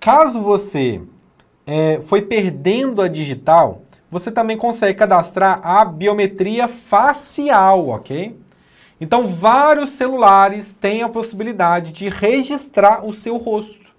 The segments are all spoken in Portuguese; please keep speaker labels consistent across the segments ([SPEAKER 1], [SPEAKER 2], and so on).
[SPEAKER 1] Caso você é, foi perdendo a digital, você também consegue cadastrar a biometria facial, ok? Então, vários celulares têm a possibilidade de registrar o seu rosto.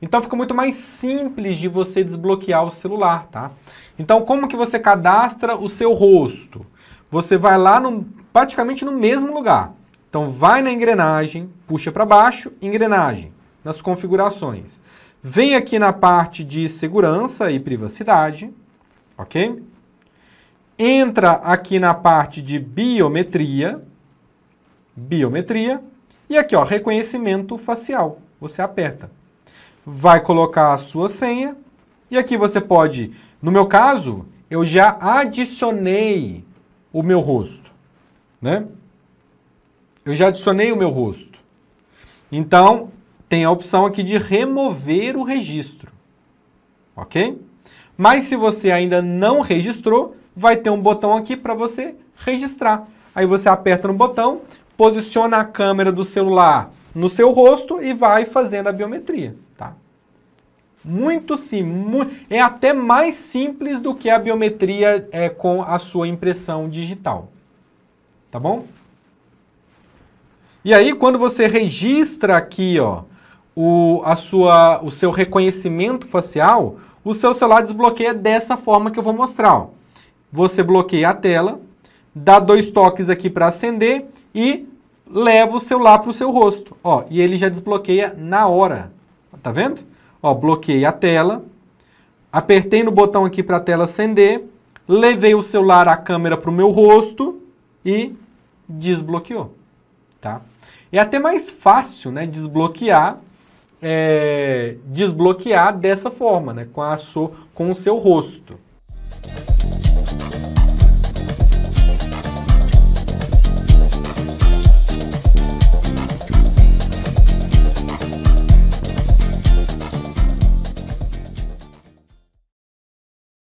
[SPEAKER 1] Então, fica muito mais simples de você desbloquear o celular, tá? Então, como que você cadastra o seu rosto? Você vai lá no, praticamente no mesmo lugar. Então, vai na engrenagem, puxa para baixo, engrenagem, nas configurações. Vem aqui na parte de segurança e privacidade, ok? Entra aqui na parte de biometria, biometria, e aqui, ó, reconhecimento facial. Você aperta. Vai colocar a sua senha, e aqui você pode, no meu caso, eu já adicionei o meu rosto, né? Eu já adicionei o meu rosto. Então, tem a opção aqui de remover o registro, ok? Mas se você ainda não registrou, vai ter um botão aqui para você registrar. Aí você aperta no botão, posiciona a câmera do celular no seu rosto e vai fazendo a biometria, tá? Muito simples, é até mais simples do que a biometria é, com a sua impressão digital, tá bom? E aí, quando você registra aqui, ó, o, a sua, o seu reconhecimento facial, o seu celular desbloqueia dessa forma que eu vou mostrar. Ó. Você bloqueia a tela, dá dois toques aqui para acender e leva o celular para o seu rosto. Ó, e ele já desbloqueia na hora. Tá vendo? Ó, bloqueei a tela, apertei no botão aqui para a tela acender, levei o celular, a câmera para o meu rosto e desbloqueou. Tá? É até mais fácil né, desbloquear é, desbloquear dessa forma, né? Com, a so, com o seu rosto.